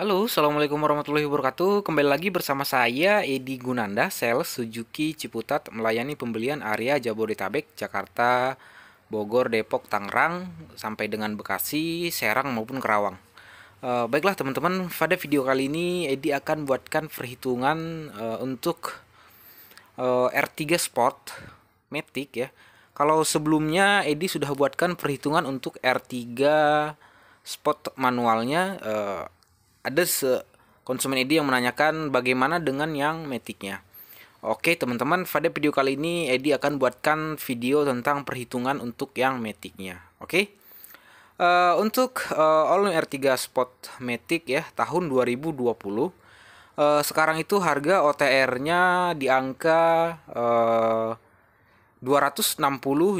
Halo, Assalamualaikum warahmatullahi wabarakatuh Kembali lagi bersama saya, Edi Gunanda Sales Suzuki Ciputat Melayani pembelian area Jabodetabek, Jakarta, Bogor, Depok, Tangerang Sampai dengan Bekasi, Serang maupun Kerawang. uh, Baiklah teman-teman, pada video kali ini Edi akan buatkan perhitungan uh, untuk uh, eh, R3 Sport Matic ya Kalau sebelumnya Edi sudah buatkan perhitungan untuk R3 Sport manualnya uh, ada se konsumen ID yang menanyakan bagaimana dengan yang metiknya. Oke teman-teman, pada video kali ini Edi akan buatkan video tentang perhitungan untuk yang metiknya. Oke, uh, untuk uh, All New R3 Spot metik ya tahun 2020, uh, eh, sekarang itu harga OTR-nya di angka uh, 260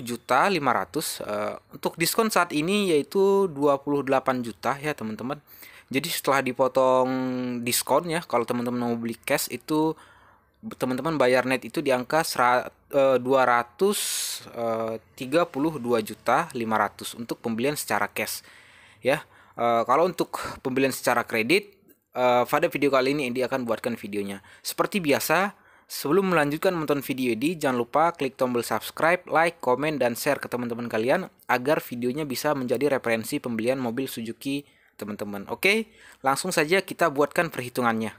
juta 500 uh, untuk diskon saat ini yaitu 28 juta ya teman-teman. Jadi setelah dipotong diskon ya, kalau teman-teman mau beli cash itu teman-teman bayar net itu di angka 232 eh, eh, juta 500 untuk pembelian secara cash ya eh, kalau untuk pembelian secara kredit pada video kali ini Indi akan buatkan videonya seperti biasa sebelum melanjutkan menonton video ini jangan lupa klik tombol subscribe like komen dan share ke teman-teman kalian agar videonya bisa menjadi referensi pembelian mobil Suzuki teman-teman. Oke, langsung saja kita buatkan perhitungannya.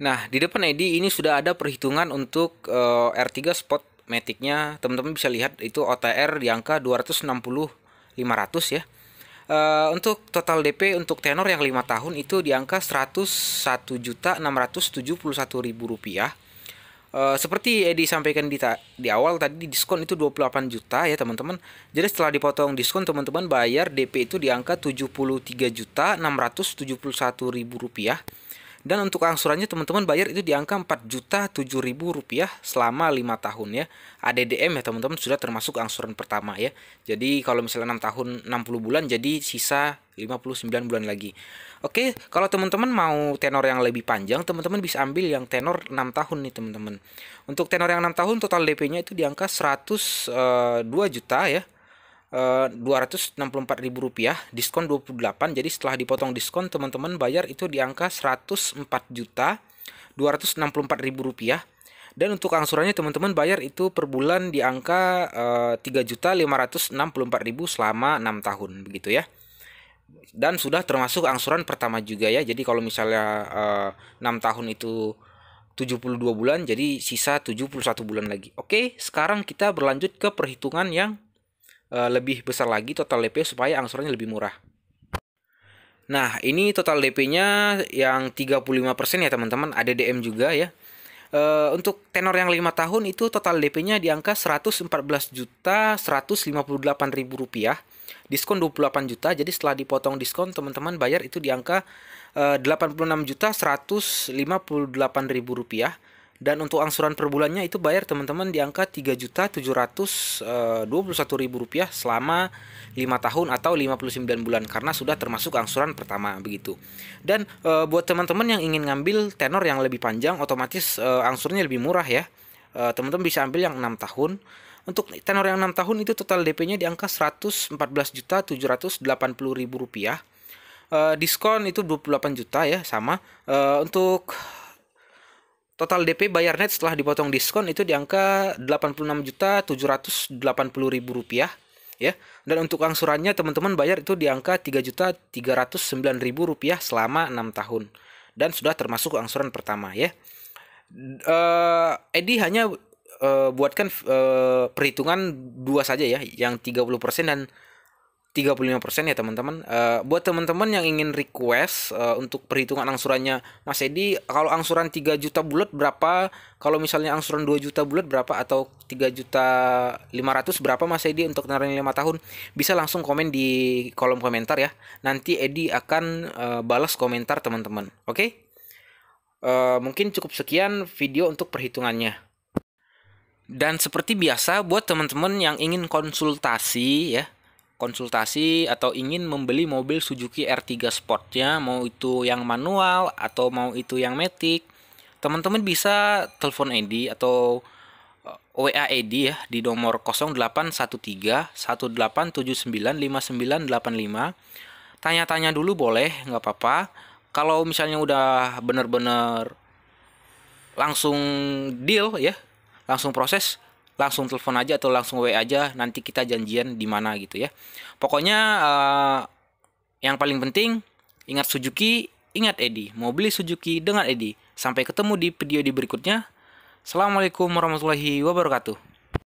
Nah, di depan ID ini sudah ada perhitungan untuk uh, eh, R3 spot metiknya. Teman-teman bisa lihat itu OTR di angka 260 500 ya. Uh, untuk total DP untuk tenor yang 5 tahun itu di angka 101.671.000 rupiah Uh, seperti Edi sampaikan di, di awal tadi diskon itu 28 juta ya teman-teman. Jadi setelah dipotong diskon teman-teman bayar DP itu di angka 73 juta 671 ribu rupiah. Dan untuk angsurannya teman-teman bayar itu di angka 4 juta ribu rupiah selama 5 tahun ya. ADDM ya teman-teman sudah termasuk angsuran pertama ya. Jadi kalau misalnya 6 tahun 60 bulan jadi sisa 59 bulan lagi. Oke, kalau teman-teman mau tenor yang lebih panjang, teman-teman bisa ambil yang tenor 6 tahun nih teman-teman. Untuk tenor yang 6 tahun total DP-nya itu di angka 102 eh, juta ya. Eh, uh, 264000 diskon 28 jadi setelah dipotong diskon teman-teman bayar itu di angka 104 juta 264.000 rupiah dan untuk angsurannya teman-teman bayar itu per bulan di angka eh, uh, 3.564.000 selama 6 tahun begitu ya dan sudah termasuk angsuran pertama juga ya jadi kalau misalnya uh, eh, 6 tahun itu 72 bulan jadi sisa 71 bulan lagi oke sekarang kita berlanjut ke perhitungan yang Eh, lebih besar lagi total DP supaya angsurannya lebih murah. Nah, ini total DP-nya yang 35% ya teman-teman, ada DM juga ya. E, untuk tenor yang 5 tahun itu total DP-nya di angka 114.158.000 juta rupiah diskon 28 juta jadi setelah dipotong diskon teman-teman bayar itu di angka eh, uh, 86 juta rupiah dan untuk angsuran per bulannya itu bayar teman-teman di angka 3.721.000 eh, rupiah selama 5 tahun atau 59 bulan karena sudah termasuk angsuran pertama begitu. Dan e, buat teman-teman yang ingin ngambil tenor yang lebih panjang otomatis e, angsurnya lebih murah ya. teman-teman bisa ambil yang 6 tahun. Untuk tenor yang 6 tahun itu total DP-nya di angka 114.780.000 rupiah. E, diskon itu 28 juta ya sama. E, untuk Total DP bayar net setelah dipotong diskon itu di angka 86.780.000 rupiah ya. Dan untuk angsurannya teman-teman bayar itu di angka 3.309.000 rupiah selama 6 tahun dan sudah termasuk angsuran pertama ya. Uh, Edi hanya uh, buatkan uh, perhitungan dua saja ya, yang 30% dan 35% ya teman-teman. Uh, buat teman-teman yang ingin request uh, untuk perhitungan angsurannya Mas Edi, kalau angsuran 3 juta bulat berapa? Kalau misalnya angsuran 2 juta bulat berapa atau 3 juta 500 berapa Mas Edi untuk narani 5 tahun? Bisa langsung komen di kolom komentar ya. Nanti Edi akan uh, balas komentar teman-teman. Oke? Okay? Uh, mungkin cukup sekian video untuk perhitungannya. Dan seperti biasa buat teman-teman yang ingin konsultasi ya konsultasi atau ingin membeli mobil Suzuki R3 Sportnya, mau itu yang manual atau mau itu yang matic, teman-teman bisa telepon Edi atau eh, WA Edi ya di nomor 0813 1879 Tanya-tanya dulu boleh, nggak apa-apa. Kalau misalnya udah bener-bener langsung deal ya, langsung proses, langsung telepon aja atau langsung WA aja nanti kita janjian di mana gitu ya. Pokoknya uh, yang paling penting ingat Suzuki, ingat Edi. Mau beli Suzuki dengan Edi. Sampai ketemu di video di berikutnya. Assalamualaikum warahmatullahi wabarakatuh.